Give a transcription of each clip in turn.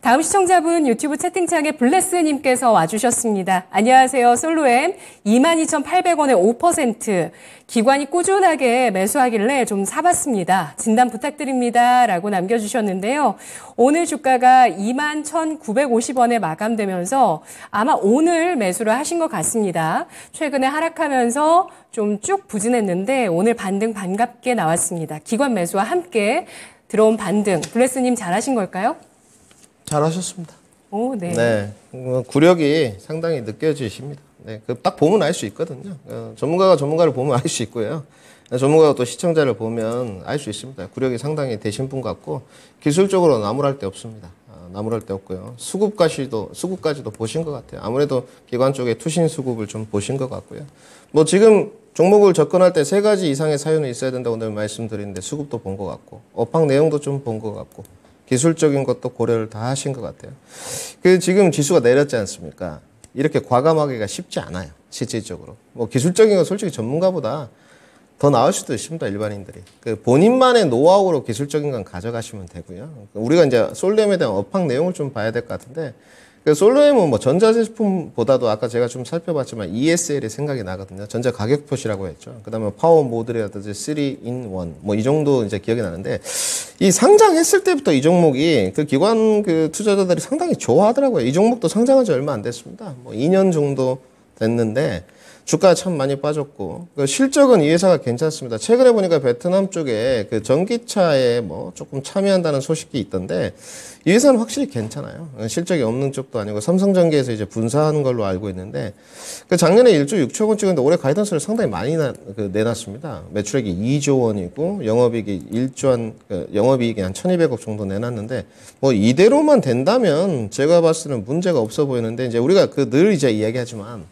다음 시청자분 유튜브 채팅창에 블레스님께서 와주셨습니다. 안녕하세요. 솔로엠 22,800원에 5% 기관이 꾸준하게 매수하길래 좀 사봤습니다. 진단 부탁드립니다. 라고 남겨주셨는데요. 오늘 주가가 21,950원에 마감되면서 아마 오늘 매수를 하신 것 같습니다. 최근에 하락하면서 좀 쭉 부진했는데 오늘 반등 반갑게 나왔습니다. 기관 매수와 함께 들어온 반등. 블레스님 잘하신 걸까요? 잘하셨습니다. 오, 네. 네. 뭐 구력이 상당히 느껴지십니다. 네. 그 딱 보면 알 수 있거든요. 어, 전문가가 전문가를 보면 알 수 있고요. 네, 전문가가 또 시청자를 보면 알 수 있습니다. 구력이 상당히 되신 분 같고 기술적으로 나무랄 데 없습니다. 어, 나무랄 데 없고요. 수급까지도 수급까지도 보신 것 같아요. 아무래도 기관 쪽에 투신 수급을 좀 보신 것 같고요. 뭐 지금 종목을 접근할 때 세 가지 이상의 사연이 있어야 된다고 말씀드리는데 수급도 본 것 같고 업황 내용도 좀 본 것 같고 기술적인 것도 고려를 다 하신 것 같아요. 그 지금 지수가 내렸지 않습니까? 이렇게 과감하기가 쉽지 않아요. 실질적으로. 뭐 기술적인 건 솔직히 전문가보다 더 나을 수도 있습니다. 일반인들이. 그 본인만의 노하우로 기술적인 건 가져가시면 되고요. 우리가 이제 솔렘에 대한 업황 내용을 좀 봐야 될 것 같은데 그 솔렘은 뭐 전자제품보다도 아까 제가 좀 살펴봤지만 ESL이 생각이 나거든요. 전자 가격 표시라고 했죠. 그다음에 파워 모듈이라든지 3인 1뭐 이 정도 이제 기억이 나는데 이 상장했을 때부터 이 종목이 그 기관 그 투자자들이 상당히 좋아하더라고요. 이 종목도 상장한 지 얼마 안 됐습니다. 뭐 2년 정도 됐는데 주가가 참 많이 빠졌고 그 실적은 이 회사가 괜찮습니다. 최근에 보니까 베트남 쪽에 그 전기차에 뭐 조금 참여한다는 소식이 있던데 이 회사는 확실히 괜찮아요. 실적이 없는 쪽도 아니고 삼성전기에서 이제 분사하는 걸로 알고 있는데 그 작년에 1조 6천 원 찍었는데 올해 가이던스를 상당히 많이 나, 그 내놨습니다. 매출액이 2조 원이고 영업이익이 1조 한그 영업이익이 한 1,200억 정도 내놨는데 뭐 이대로만 된다면 제가 봤을 때는 문제가 없어 보이는데 이제 우리가 그 늘 이제 이야기하지만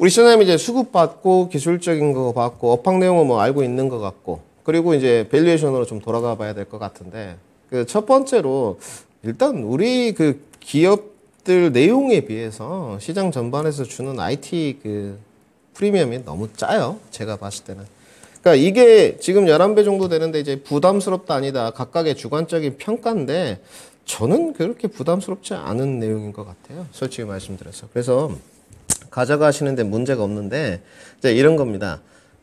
우리 시장님 이제 수급받고 기술적인 거 받고 업황 내용은 뭐 알고 있는 것 같고 그리고 이제 밸류에이션으로 좀 돌아가 봐야 될 것 같은데 그 첫 번째로 일단 우리 그 기업들 내용에 비해서 시장 전반에서 주는 IT 그 프리미엄이 너무 짜요. 제가 봤을 때는. 그러니까 이게 지금 11배 정도 되는데 이제 부담스럽다 아니다. 각각의 주관적인 평가인데 저는 그렇게 부담스럽지 않은 내용인 것 같아요. 솔직히 말씀드려서. 그래서 가져가시는데 문제가 없는데 이제 이런 겁니다.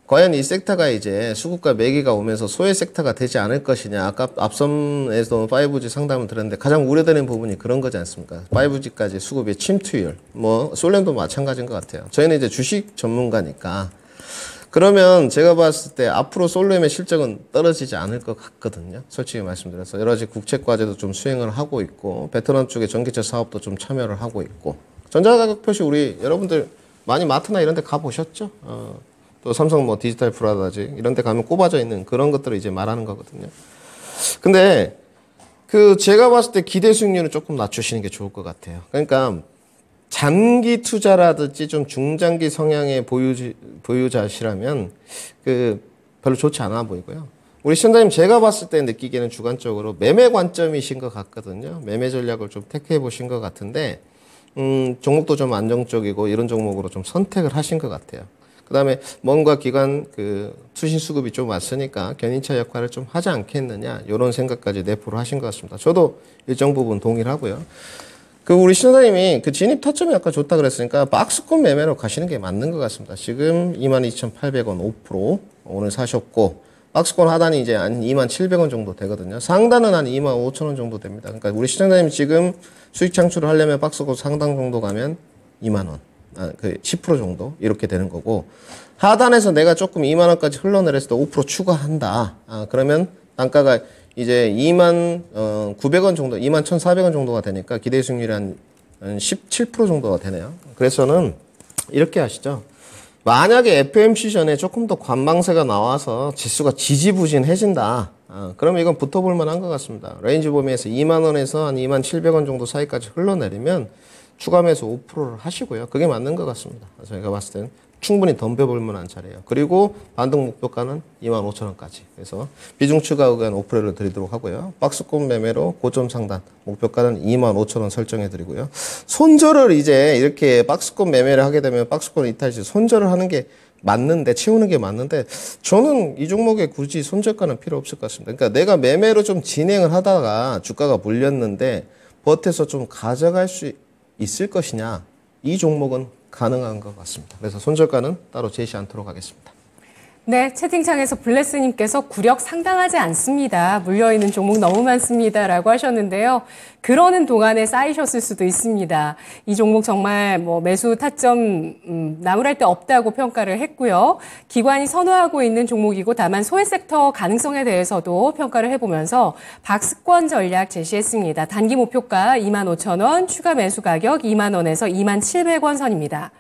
과연 이 섹터가 이제 수급과 매기가 오면서 소외 섹터가 되지 않을 것이냐 아까 앞선에서 5G 상담을 들었는데 가장 우려되는 부분이 그런 거지 않습니까 5G까지 수급의 침투율 뭐솔랜도 마찬가지인 것 같아요 저희는 이제 주식 전문가니까 그러면 제가 봤을 때 앞으로 솔렘의 실적은 떨어지지 않을 것 같거든요 솔직히 말씀드려서 여러 가지 국책 과제도 좀 수행을 하고 있고 베트남 쪽에 전기차 사업도 좀 참여를 하고 있고 전자가격 표시 우리 여러분들 많이 마트나 이런 데 가보셨죠? 어, 또 삼성 뭐 디지털 브라더지 이런 데 가면 꼽아져 있는 그런 것들을 이제 말하는 거거든요. 근데 그 제가 봤을 때 기대 수익률은 조금 낮추시는 게 좋을 것 같아요. 그러니까 장기 투자라든지 좀 중장기 성향의 보유, 보유자시라면 그 별로 좋지 않아 보이고요. 우리 시청자님 제가 봤을 때 느끼기에는 주관적으로 매매 관점이신 것 같거든요. 매매 전략을 좀 택해 보신 것 같은데 음, 종목도 좀 안정적이고 이런 종목으로 좀 선택을 하신 것 같아요. 그다음에 뭔가 기관그 투신 수급이 좀 왔으니까 견인차 역할을 좀 하지 않겠느냐 이런 생각까지 내포를 하신 것 같습니다. 저도 일정 부분 동의를하고요그 우리 신사님이 그 진입 타점이 아까 좋다 그랬으니까 박스권 매매로 가시는 게 맞는 것 같습니다. 지금 22,800원 5% 오늘 사셨고 박스권 하단이 이제 한 2만 700원 정도 되거든요. 상단은 한 2만 5천 원 정도 됩니다. 그러니까 우리 시청자님 지금 수익 창출을 하려면 박스권 상단 정도 가면 2만 원, 아, 그10% 정도 이렇게 되는 거고 하단에서 내가 조금 2만 원까지 흘러내렸을 때 5% 추가한다. 아, 그러면 단가가 이제 2만 어, 900원 정도, 2만 1,400원 정도가 되니까 기대 수익률이 한 17% 정도가 되네요. 그래서는 이렇게 하시죠. 만약에 FMC 전에 조금 더 관망세가 나와서 지수가 지지부진해진다. 아, 그러면 이건 붙어볼 만한 것 같습니다. 레인지 범위에서 2만 원에서 한 2만 700원 정도 사이까지 흘러내리면 추가 매수 5%를 하시고요. 그게 맞는 것 같습니다. 저희가 봤을 때는 충분히 덤벼볼 만한 차례예요. 그리고 반등 목표가는 25,000원까지. 그래서 비중 추가 의견 5%를 드리도록 하고요. 박스권 매매로 고점 상단 목표가는 25,000원 설정해 드리고요. 손절을 이제 이렇게 박스권 매매를 하게 되면 박스권 이탈 시 손절을 하는 게 맞는데 채우는 게 맞는데 저는 이 종목에 굳이 손절가는 필요 없을 것 같습니다. 그러니까 내가 매매로 좀 진행을 하다가 주가가 물렸는데 버텨서 좀 가져갈 수 있을 것이냐 이 종목은 가능한 것 같습니다. 그래서 손절가는 따로 제시 않도록 하겠습니다. 네, 채팅창에서 블레스님께서 구력 상당하지 않습니다. 물려있는 종목 너무 많습니다. 라고 하셨는데요. 그러는 동안에 쌓이셨을 수도 있습니다. 이 종목 정말 뭐 매수 타점, 음, 나무랄 데 없다고 평가를 했고요. 기관이 선호하고 있는 종목이고 다만 소외 섹터 가능성에 대해서도 평가를 해보면서 박스권 전략 제시했습니다. 단기 목표가 25,000원, 추가 매수 가격 2만원에서 2만 700원 선입니다.